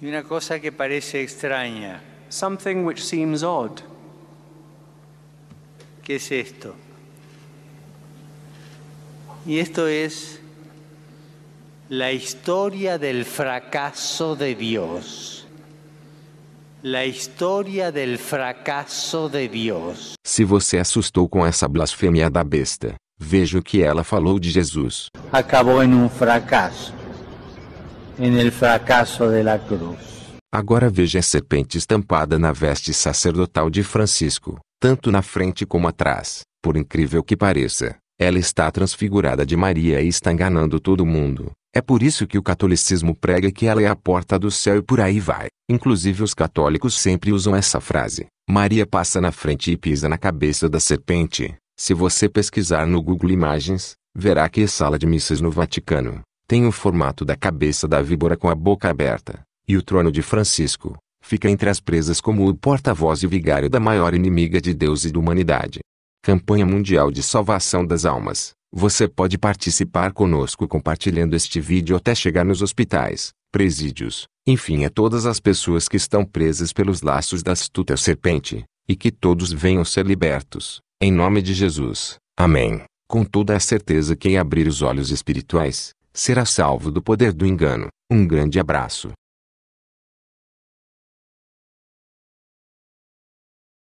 Y una cosa que parece extraña. Something which seems odd. ¿Qué es esto? Y esto es la historia del fracaso de Dios. La historia del fracaso de Dios. Se você assustou com essa blasfêmia da besta, veja o que ela falou de Jesus. Acabou em um fracasso en el fracaso de la cruz. Agora veja a serpente estampada na veste sacerdotal de Francisco, tanto na frente como atrás, por incrível que pareça. Ela está transfigurada de Maria e está enganando todo mundo. É por isso que o catolicismo prega que ela é a porta do céu e por aí vai. Inclusive os católicos sempre usam essa frase. Maria passa na frente e pisa na cabeça da serpente. Se você pesquisar no Google Imagens, verá que é sala de missas no Vaticano tem o formato da cabeça da víbora com a boca aberta, e o trono de Francisco, fica entre as presas como o porta-voz e vigário da maior inimiga de Deus e da humanidade. Campanha Mundial de Salvação das Almas. Você pode participar conosco compartilhando este vídeo até chegar nos hospitais, presídios, enfim a todas as pessoas que estão presas pelos laços da astuta serpente, e que todos venham ser libertos, em nome de Jesus. Amém. Com toda a certeza quem abrir os olhos espirituais, será salvo do poder do engano. Um grande abraço.